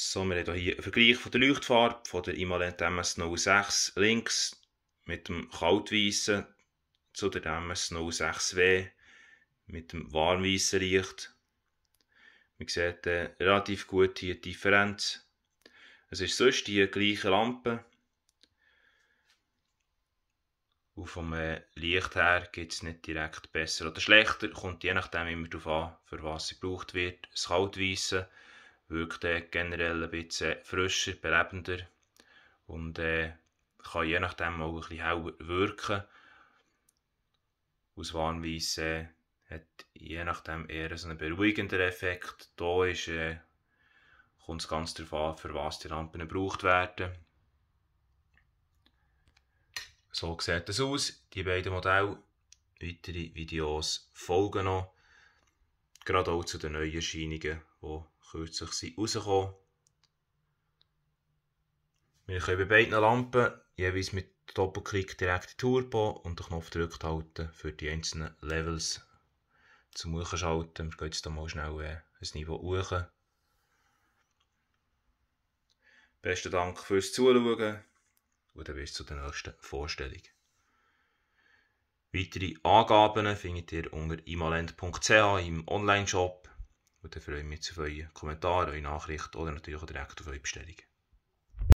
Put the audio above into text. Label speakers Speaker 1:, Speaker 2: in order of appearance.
Speaker 1: So, wir haben hier einen Vergleich von der Leuchtfarbe von der Imalent MS06 links mit dem kaltweißen zu der MS06W mit dem warmweißen Licht. Man sieht äh, relativ gut hier die Differenz. Es ist sonst die gleiche Lampe. Und vom äh, Licht her geht es nicht direkt besser oder schlechter. Kommt je nachdem immer darauf an, für was sie gebraucht wird. Das kaltweiße wirkt äh, generell ein bisschen frischer, belebender und äh, kann je nachdem auch ein bisschen heller wirken. Aus Warnweise äh, hat je nachdem eher so einen beruhigenden Effekt. Da ist, äh, kommt es ganz darauf an, für was die Lampen gebraucht werden. So sieht es aus, die beiden Modelle. Weitere Videos folgen noch. Gerade auch zu den Neuerscheinungen, die kürzlich sind rausgekommen. Wir können bei beiden Lampen jeweils mit Doppelklick direkt Turbo und den Knopf gedrückt halten für die einzelnen Levels zum Hochschalten. Wir gehen jetzt mal schnell äh, ein Niveau hoch. Besten Dank fürs Zuschauen und dann bis zu der nächsten Vorstellung. Weitere Angaben findet ihr unter imalent.ch im Onlineshop. shop und dann freue ich mich auf eure Kommentare, eure Nachrichten oder natürlich auch direkt auf eure Bestellungen.